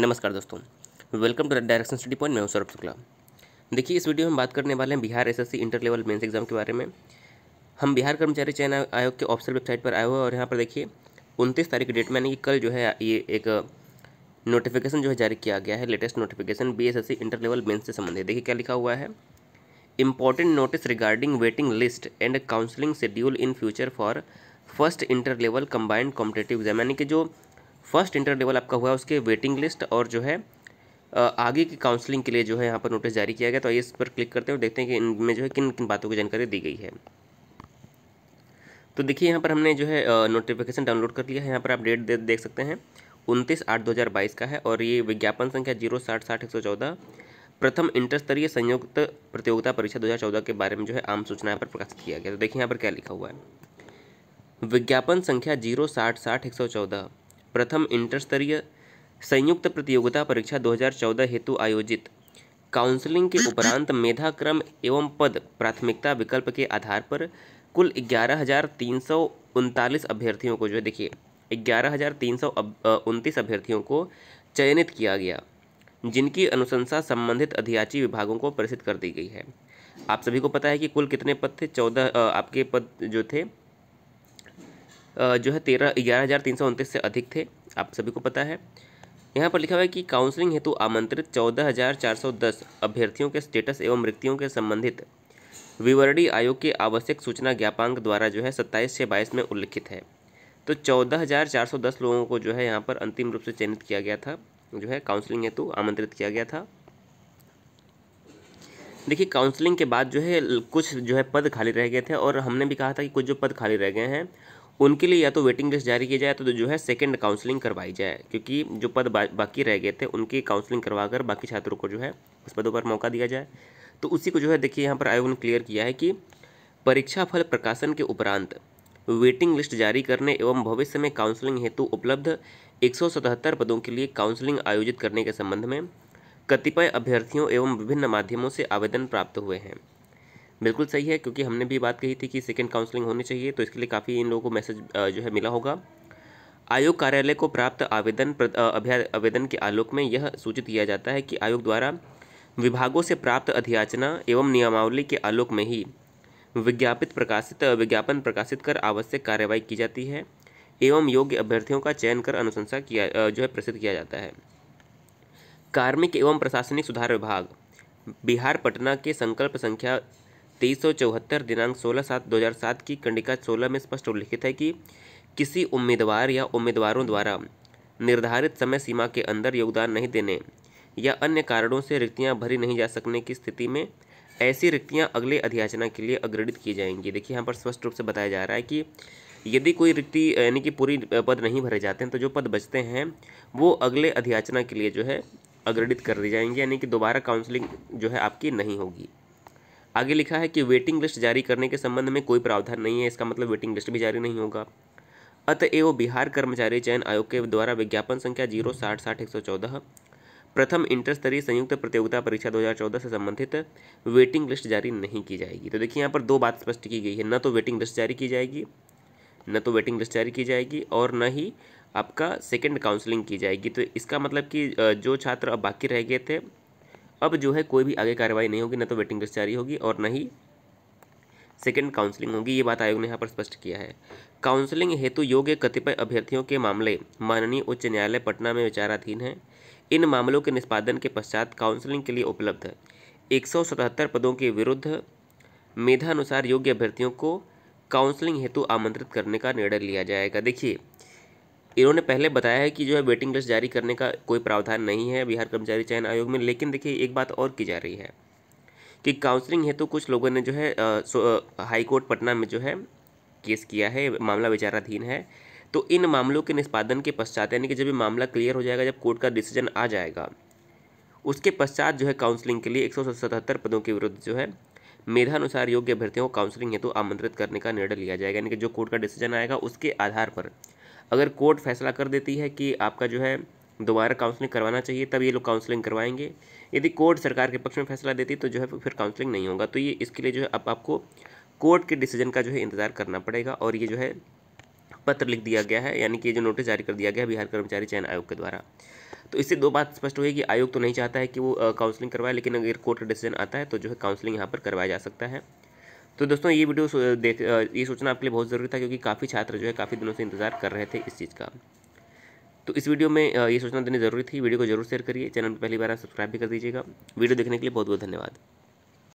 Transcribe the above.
नमस्कार दोस्तों welcome to direction study point मैं हूं सौरभ शुक्ला देखिए इस वीडियो में बात करने वाले हैं Bihar SSC inter level mains exam के बारे में हम बिहार कर्मचारी चयन आयोग के ऑफिसियल वेबसाइट पर आए हुए और यहाँ पर देखिए उनतीस तारीख की डेट में यानी कि कल जो है ये एक नोटिफिकेशन जो है जारी किया गया है latest notification B inter level mains से संबंधित देखिए क्या लिखा हुआ है important notice regarding waiting list and counselling schedule in future for first inter level combined competitive exam यानी कि जो फर्स्ट इंटरलेवल आपका हुआ है उसके वेटिंग लिस्ट और जो है आगे की काउंसलिंग के लिए जो है यहाँ पर नोटिस जारी किया गया तो आइए इस पर क्लिक करते हैं और देखते हैं कि इनमें जो है किन किन बातों की जानकारी दी गई है तो देखिए यहाँ पर हमने जो है नोटिफिकेशन डाउनलोड कर लिया है यहाँ पर आप डेट दे, देख सकते हैं उनतीस आठ दो हज़ार बाईस का है और ये विज्ञापन संख्या जीरो साठ साठ एक सौ चौदह प्रथम इंटरस्तरीय संयुक्त प्रतियोगिता परीक्षा दो हज़ार चौदह के बारे में जो है आम सूचना यहाँ पर प्रकाशित किया गया तो देखिए यहाँ पर क्या लिखा हुआ है विज्ञापन संख्या जीरो साठ साठ एक सौ चौदह प्रथम इंटरस्तरीय संयुक्त प्रतियोगिता परीक्षा 2014 हेतु आयोजित काउंसलिंग के उपरांत मेधा क्रम एवं पद प्राथमिकता विकल्प के आधार पर कुल ग्यारह हज़ार तीन सौ उनतालीस अभ्यर्थियों को जो देखिए ग्यारह हज़ार तीन सौ उनतीस अभ्यर्थियों को चयनित किया गया जिनकी अनुशंसा संबंधित अधियाची विभागों को प्रसिद्ध कर दी गई है आप सभी को पता है कि कुल कितने पद थे चौदह आपके पद जो थे जो है तेरह ग्यारह हज़ार तीन सौ उनतीस से अधिक थे आप सभी को पता है यहाँ पर लिखा हुआ है कि काउंसलिंग हेतु आमंत्रित चौदह हज़ार चार सौ दस अभ्यर्थियों के स्टेटस एवं मृत्युओं के संबंधित विवरणी आयोग के आवश्यक सूचना ज्ञापांक द्वारा जो है सत्ताईस से बाईस में उल्लिखित है तो चौदह हज़ार चार सौ दस लोगों को जो है यहाँ पर अंतिम रूप से चयनित किया गया था जो है काउंसलिंग हेतु आमंत्रित किया गया था देखिए काउंसलिंग के बाद जो है कुछ जो है पद खाली रह गए थे और हमने भी कहा था कि कुछ जो पद खाली रह गए हैं उनके लिए या तो वेटिंग लिस्ट जारी की जाए तो जो है सेकेंड काउंसलिंग करवाई जाए क्योंकि जो पद बा, बाकी रह गए थे उनकी काउंसलिंग करवाकर बाकी छात्रों को जो है उस पदों पर मौका दिया जाए तो उसी को जो है देखिए यहाँ पर आयोग ने क्लियर किया है कि परीक्षा फल प्रकाशन के उपरांत वेटिंग लिस्ट जारी करने एवं भविष्य में काउंसलिंग हेतु उपलब्ध एक पदों के लिए काउंसलिंग आयोजित करने के संबंध में कतिपय अभ्यर्थियों एवं विभिन्न माध्यमों से आवेदन प्राप्त हुए हैं बिल्कुल सही है क्योंकि हमने भी बात कही थी कि सेकेंड काउंसलिंग होनी चाहिए तो इसके लिए काफ़ी इन लोगों को मैसेज जो है मिला होगा आयोग कार्यालय को प्राप्त आवेदन आवेदन के आलोक में यह सूचित किया जाता है कि आयोग द्वारा विभागों से प्राप्त अधियाचना एवं नियमावली के आलोक में ही विज्ञापित प्रकाशित विज्ञापन प्रकाशित कर आवश्यक कार्यवाही की जाती है एवं योग्य अभ्यर्थियों का चयन कर अनुशंसा किया जो है प्रसिद्ध किया जाता है कार्मिक एवं प्रशासनिक सुधार विभाग बिहार पटना के संकल्प संख्या तेईस सौ चौहत्तर दिनांक सोलह सात दो हज़ार सात की कंडिका सोलह में स्पष्ट उल्लिखित है कि किसी उम्मीदवार या उम्मीदवारों द्वारा निर्धारित समय सीमा के अंदर योगदान नहीं देने या अन्य कारणों से रिक्तियां भरी नहीं जा सकने की स्थिति में ऐसी रिक्तियां अगले अध्याचना के लिए अग्रणित की जाएंगी देखिए यहाँ पर स्पष्ट रूप से बताया जा रहा है कि यदि कोई रिक्ति यानी कि पूरी पद नहीं भरे जाते हैं तो जो पद बचते हैं वो अगले अध्याचना के लिए जो है अग्रणित कर दी जाएंगे यानी कि दोबारा काउंसलिंग जो है आपकी नहीं होगी आगे लिखा है कि वेटिंग लिस्ट जारी करने के संबंध में कोई प्रावधान नहीं है इसका मतलब वेटिंग लिस्ट भी जारी नहीं होगा अतएव बिहार कर्मचारी चयन आयोग के द्वारा विज्ञापन संख्या जीरो साठ साठ एक सौ चौदह प्रथम इंटर स्तरीय संयुक्त प्रतियोगिता परीक्षा 2014 से संबंधित वेटिंग लिस्ट जारी नहीं की जाएगी तो देखिए यहाँ पर दो बात स्पष्ट की गई है न तो वेटिंग लिस्ट जारी की जाएगी न तो वेटिंग लिस्ट जारी की जाएगी और न ही आपका सेकंड काउंसलिंग की जाएगी तो इसका मतलब कि जो छात्र अब बाकी रह गए थे अब जो है कोई भी आगे कार्रवाई नहीं होगी ना तो वेटिंग लिस्ट जारी होगी और न ही सेकेंड काउंसलिंग होगी ये बात आयोग ने यहाँ पर स्पष्ट किया है काउंसलिंग हेतु योग्य कतिपय अभ्यर्थियों के मामले माननीय उच्च न्यायालय पटना में विचाराधीन हैं इन मामलों के निष्पादन के पश्चात काउंसलिंग के लिए उपलब्ध एक सौ सतहत्तर पदों के विरुद्ध मेधानुसार योग्य अभ्यर्थियों को काउंसलिंग हेतु आमंत्रित करने का निर्णय लिया जाएगा देखिए इन्होंने पहले बताया है कि जो है वेटिंग लिस्ट जारी करने का कोई प्रावधान नहीं है बिहार कर्मचारी चयन आयोग में लेकिन देखिए एक बात और की जा रही है कि काउंसलिंग हेतु तो कुछ लोगों ने जो है हाईकोर्ट पटना में जो है केस किया है मामला विचाराधीन है तो इन मामलों के निष्पादन के पश्चात यानी कि जब ये मामला क्लियर हो जाएगा जब कोर्ट का डिसीजन आ जाएगा उसके पश्चात जो है काउंसलिंग के लिए एक पदों के विरुद्ध जो है मेधानुसार योग्य अभ्यर्थियों को काउंसलिंग हेतु तो आमंत्रित करने का निर्णय लिया जाएगा यानी कि जो कोर्ट का डिसीजन आएगा उसके आधार पर अगर कोर्ट फैसला कर देती है कि आपका जो है दोबारा काउंसलिंग करवाना चाहिए तब ये लोग काउंसलिंग करवाएंगे यदि कोर्ट सरकार के पक्ष में फैसला देती तो जो है फिर काउंसलिंग नहीं होगा तो ये इसके लिए जो है अब आपको कोर्ट के डिसीजन का जो है इंतज़ार करना पड़ेगा और ये जो है पत्र लिख दिया गया है यानी कि ये जो नोटिस जारी कर दिया गया है बिहार कर्मचारी चयन आयोग के द्वारा तो इससे दो बात स्पष्ट हुई कि आयोग तो नहीं चाहता है कि वो काउंसलिंग करवाए लेकिन अगर कोर्ट का डिसीजन आता है तो जो है काउंसलिंग यहाँ पर करवाया जा सकता है तो दोस्तों ये वीडियो देख ये सोचना आपके लिए बहुत ज़रूरी था क्योंकि काफ़ी छात्र जो है काफ़ी दिनों से इंतज़ार कर रहे थे इस चीज़ का तो इस वीडियो में ये सोचना देने जरूरी थी वीडियो को जरूर शेयर करिए चैनल पर पहली बार आप सब्सक्राइब भी कर दीजिएगा वीडियो देखने के लिए बहुत बहुत धन्यवाद